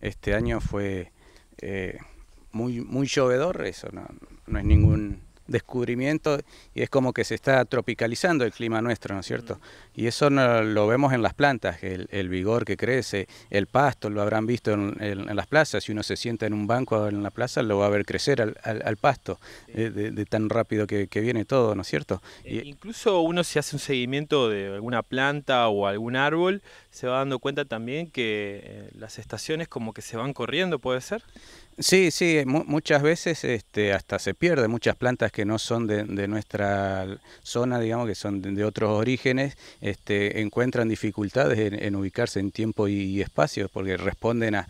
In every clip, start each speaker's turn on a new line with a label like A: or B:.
A: este año fue eh, muy, muy llovedor, eso no, no es ningún descubrimiento y es como que se está tropicalizando el clima nuestro, ¿no es cierto? Y eso lo vemos en las plantas, el, vigor que crece, el pasto, lo habrán visto en, las plazas, si uno se sienta en un banco en la plaza, lo va a ver crecer al, pasto, eh, de, tan rápido que, viene todo, ¿no es cierto? E e
B: incluso uno si hace un seguimiento de alguna planta o algún árbol, se va dando cuenta también que eh, las estaciones como que se van corriendo, ¿puede ser?
A: Sí, sí, muchas veces este, hasta se pierde muchas plantas que que no son de, nuestra zona, digamos, que son de, otros orígenes, este, encuentran dificultades en, ubicarse en tiempo y, espacio, porque responden a,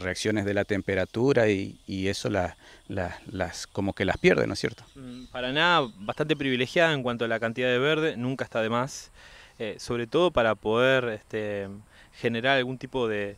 A: reacciones de la temperatura y, eso las, como que las pierde, ¿no es cierto?
B: Mm, para nada, bastante privilegiada en cuanto a la cantidad de verde, nunca está de más, eh, sobre todo para poder este, generar algún tipo de,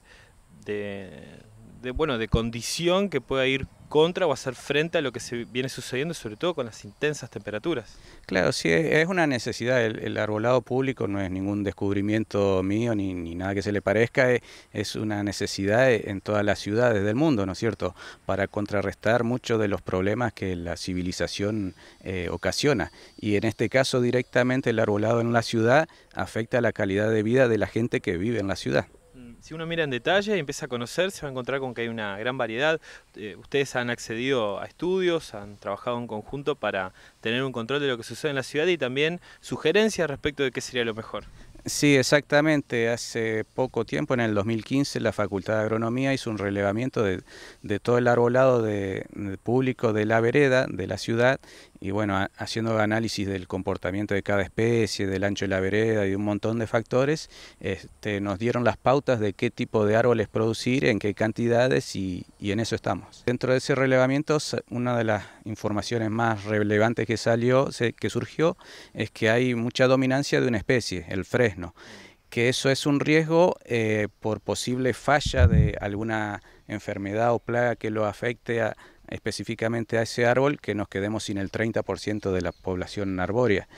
B: bueno, de condición que pueda ir contra o hacer frente a lo que se viene sucediendo, sobre todo con las intensas temperaturas.
A: Claro, sí, e-, es una necesidad. El, arbolado público no es ningún descubrimiento mío ni, nada que se le parezca, e-, es, una necesidad e-, en todas las ciudades del mundo, ¿no es cierto?, para contrarrestar muchos de los problemas que la civilización eh, ocasiona. Y en este caso directamente el arbolado en la ciudad afecta la calidad de vida de la gente que vive en la ciudad
B: si uno mira en detalle y empieza a conocer, se va a encontrar con que hay una gran variedad. Eh, ustedes han accedido a estudios, han trabajado en conjunto para tener un control de lo que sucede en la ciudad y también sugerencias respecto de qué sería lo mejor.
A: Sí, exactamente. Hace poco tiempo, en el 2015, la Facultad de Agronomía hizo un relevamiento de, todo el arbolado público de la vereda, de la ciudad, y bueno, haciendo análisis del comportamiento de cada especie, del ancho de la vereda y un montón de factores, este, nos dieron las pautas de qué tipo de árboles producir, en qué cantidades, y, en eso estamos. Dentro de ese relevamiento, una de las informaciones más relevantes que salió, que surgió, es que hay mucha dominancia de una especie, el fresno que eso es un riesgo eh, por posible falla de alguna enfermedad o plaga que lo afecte específicamente a ese árbol, que nos quedemos sin el 30% de la población arbórea.